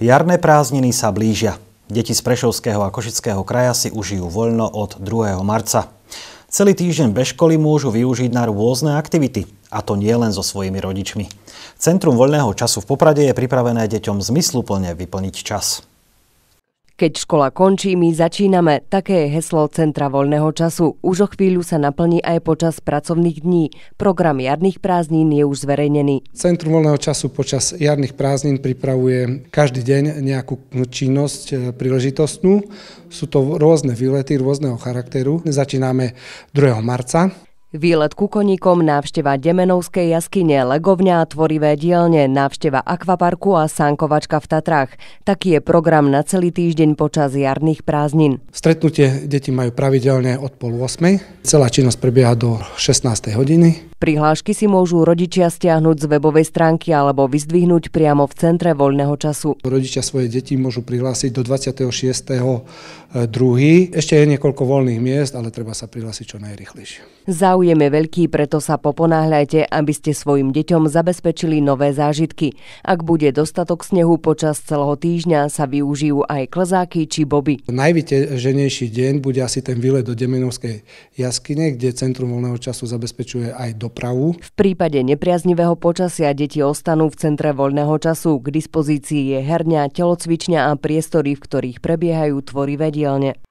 Jarné prázdniny sa blížia. Deti z Prešovského a Košického kraja si užijú voľno od 2. marca. Celý týždeň bez školy môžu využiť na rôzne aktivity, a to nie len so svojimi rodičmi. Centrum voľného času v Poprade je pripravené deťom zmysluplne vyplniť čas. Keď škola končí, my začíname. Také je heslo Centra voľného času. Už o chvíľu sa naplní aj počas pracovných dní. Program jarných prázdnin je už zverejnený. Centrum voľného času počas jarných prázdnin pripravuje každý deň nejakú činnosť e, príležitostnú. Sú to rôzne výlety rôzneho charakteru. Začíname 2. marca. Výlet ku koníkom, návšteva Demenovskej jaskyne, Legovňa, Tvorivé dielne, návšteva akvaparku a sánkovačka v Tatrách. Taký je program na celý týždeň počas jarných prázdnin. Stretnutie deti majú pravidelne od pol 8. Celá činnosť prebieha do 16. hodiny. Prihlášky si môžu rodičia stiahnuť z webovej stránky alebo vyzdvihnúť priamo v centre voľného času. Rodičia svoje deti môžu prihlásiť do 26.2. Ešte je niekoľko voľných miest, ale treba sa prihlásiť čo najrychlejšie. Záujem je veľký, preto sa poponáhľajte, aby ste svojim deťom zabezpečili nové zážitky. Ak bude dostatok snehu počas celého týždňa, sa využijú aj klzáky či boby. Najvyteženejší deň bude asi ten výlet do Demenovskej jaskyne, kde Centrum voľného času zabezpečuje aj do dopravu. V prípade nepriaznivého počasia deti ostanú v centre voľného času. K dispozícii je herňa, telocvičňa a priestory, v ktorých prebiehajú tvorivé dielne.